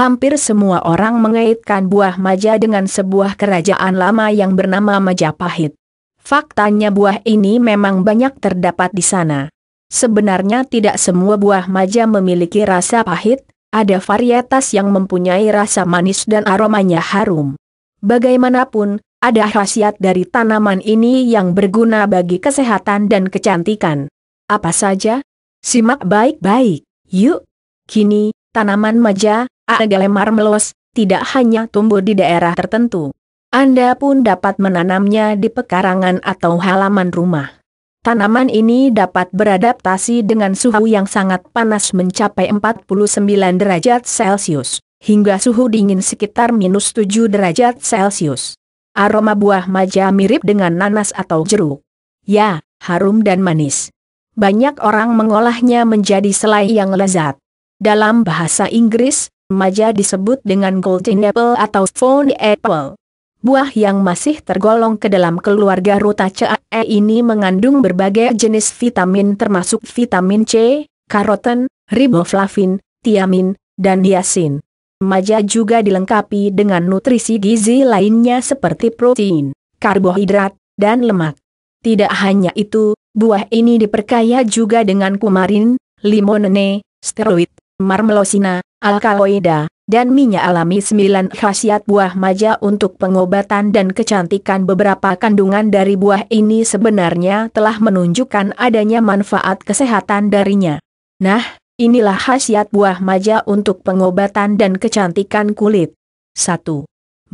Hampir semua orang mengaitkan buah maja dengan sebuah kerajaan lama yang bernama Majapahit. Faktanya buah ini memang banyak terdapat di sana. Sebenarnya tidak semua buah maja memiliki rasa pahit, ada varietas yang mempunyai rasa manis dan aromanya harum. Bagaimanapun, ada khasiat dari tanaman ini yang berguna bagi kesehatan dan kecantikan. Apa saja? Simak baik-baik, yuk! Kini, tanaman maja, Agalemar melos, tidak hanya tumbuh di daerah tertentu. Anda pun dapat menanamnya di pekarangan atau halaman rumah. Tanaman ini dapat beradaptasi dengan suhu yang sangat panas mencapai 49 derajat Celcius, hingga suhu dingin sekitar minus 7 derajat Celcius. Aroma buah maja mirip dengan nanas atau jeruk. Ya, harum dan manis. Banyak orang mengolahnya menjadi selai yang lezat. Dalam bahasa Inggris, remaja disebut dengan golden apple atau phone apple. Buah yang masih tergolong ke dalam keluarga Rutaceae ini mengandung berbagai jenis vitamin termasuk vitamin C, karoten, riboflavin, tiamin, dan niacin. Maja juga dilengkapi dengan nutrisi gizi lainnya seperti protein, karbohidrat, dan lemak. Tidak hanya itu, buah ini diperkaya juga dengan kumarin, limonene, steroid, marmelosina, alkaloida, dan minyak alami 9 khasiat buah maja untuk pengobatan dan kecantikan beberapa kandungan dari buah ini sebenarnya telah menunjukkan adanya manfaat kesehatan darinya. Nah, inilah khasiat buah maja untuk pengobatan dan kecantikan kulit. 1.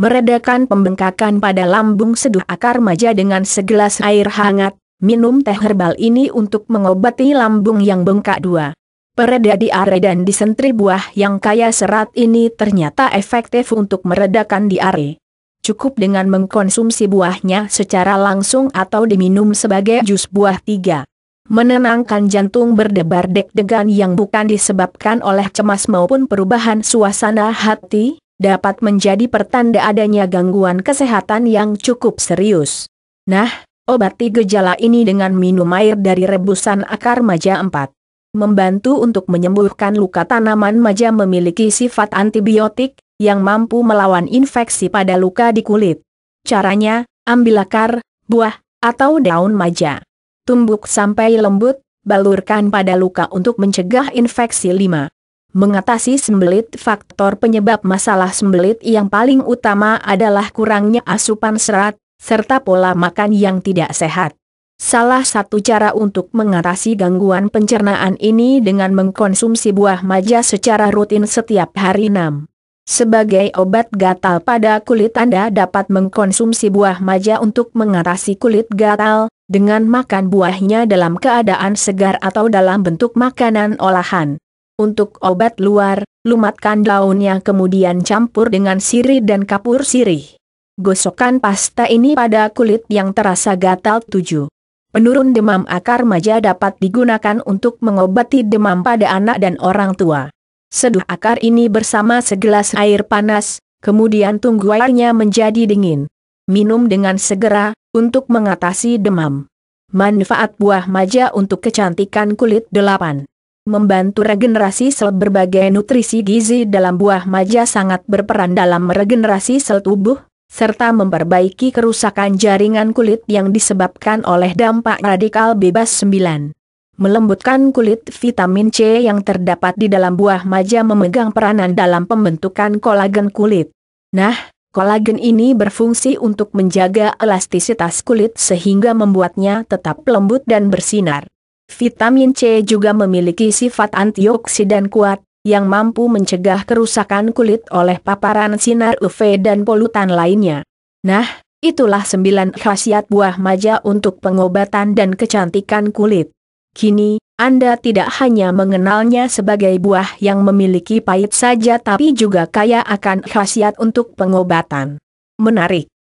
Meredakan pembengkakan pada lambung seduh akar maja dengan segelas air hangat, minum teh herbal ini untuk mengobati lambung yang bengkak 2. Pereda diare dan disentri buah yang kaya serat ini ternyata efektif untuk meredakan diare. Cukup dengan mengkonsumsi buahnya secara langsung atau diminum sebagai jus buah tiga. Menenangkan jantung berdebar deg-degan yang bukan disebabkan oleh cemas maupun perubahan suasana hati, dapat menjadi pertanda adanya gangguan kesehatan yang cukup serius. Nah, obati gejala ini dengan minum air dari rebusan akar maja 4 membantu untuk menyembuhkan luka tanaman maja memiliki sifat antibiotik, yang mampu melawan infeksi pada luka di kulit. Caranya, ambil akar, buah, atau daun maja. Tumbuk sampai lembut, balurkan pada luka untuk mencegah infeksi 5. Mengatasi sembelit faktor penyebab masalah sembelit yang paling utama adalah kurangnya asupan serat, serta pola makan yang tidak sehat. Salah satu cara untuk mengatasi gangguan pencernaan ini dengan mengkonsumsi buah maja secara rutin setiap hari 6. Sebagai obat gatal pada kulit Anda dapat mengkonsumsi buah maja untuk mengatasi kulit gatal, dengan makan buahnya dalam keadaan segar atau dalam bentuk makanan olahan. Untuk obat luar, lumatkan daunnya kemudian campur dengan sirih dan kapur sirih. Gosokkan pasta ini pada kulit yang terasa gatal 7. Menurun demam akar maja dapat digunakan untuk mengobati demam pada anak dan orang tua. Seduh akar ini bersama segelas air panas, kemudian tunggu airnya menjadi dingin. Minum dengan segera, untuk mengatasi demam. Manfaat buah maja untuk kecantikan kulit 8 membantu regenerasi sel berbagai nutrisi gizi dalam buah maja sangat berperan dalam regenerasi sel tubuh, serta memperbaiki kerusakan jaringan kulit yang disebabkan oleh dampak radikal bebas 9. Melembutkan kulit vitamin C yang terdapat di dalam buah maja memegang peranan dalam pembentukan kolagen kulit. Nah, kolagen ini berfungsi untuk menjaga elastisitas kulit sehingga membuatnya tetap lembut dan bersinar. Vitamin C juga memiliki sifat antioksidan kuat, yang mampu mencegah kerusakan kulit oleh paparan sinar UV dan polutan lainnya. Nah, itulah sembilan khasiat buah maja untuk pengobatan dan kecantikan kulit. Kini, Anda tidak hanya mengenalnya sebagai buah yang memiliki pahit saja tapi juga kaya akan khasiat untuk pengobatan. Menarik.